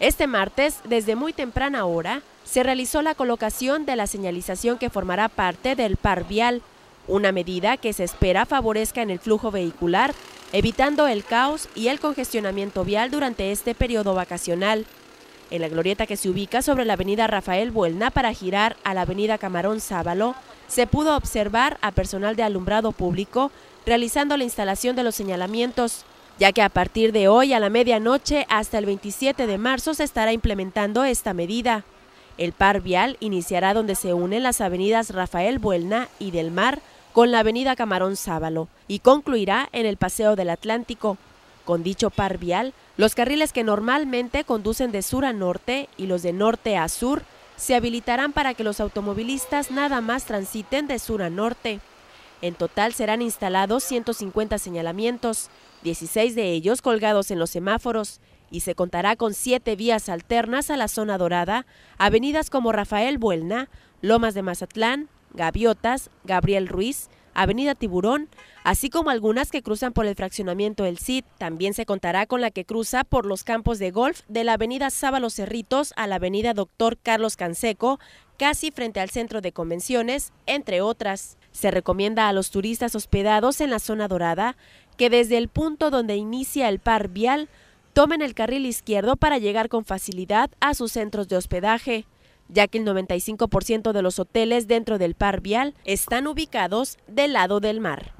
Este martes, desde muy temprana hora, se realizó la colocación de la señalización que formará parte del par vial, una medida que se espera favorezca en el flujo vehicular, evitando el caos y el congestionamiento vial durante este periodo vacacional. En la glorieta que se ubica sobre la avenida Rafael Buelna para girar a la avenida Camarón Sábalo, se pudo observar a personal de alumbrado público realizando la instalación de los señalamientos, ya que a partir de hoy a la medianoche hasta el 27 de marzo se estará implementando esta medida. El par vial iniciará donde se unen las avenidas Rafael Buelna y del Mar con la avenida Camarón Sábalo y concluirá en el Paseo del Atlántico. Con dicho par vial, los carriles que normalmente conducen de sur a norte y los de norte a sur se habilitarán para que los automovilistas nada más transiten de sur a norte. En total serán instalados 150 señalamientos, 16 de ellos colgados en los semáforos, y se contará con siete vías alternas a la zona dorada, avenidas como Rafael Buelna, Lomas de Mazatlán, Gaviotas, Gabriel Ruiz, Avenida Tiburón, así como algunas que cruzan por el fraccionamiento El Cid. También se contará con la que cruza por los campos de golf de la avenida Sábalo Cerritos a la avenida Doctor Carlos Canseco, casi frente al centro de convenciones, entre otras. Se recomienda a los turistas hospedados en la zona dorada que desde el punto donde inicia el par vial tomen el carril izquierdo para llegar con facilidad a sus centros de hospedaje, ya que el 95% de los hoteles dentro del par vial están ubicados del lado del mar.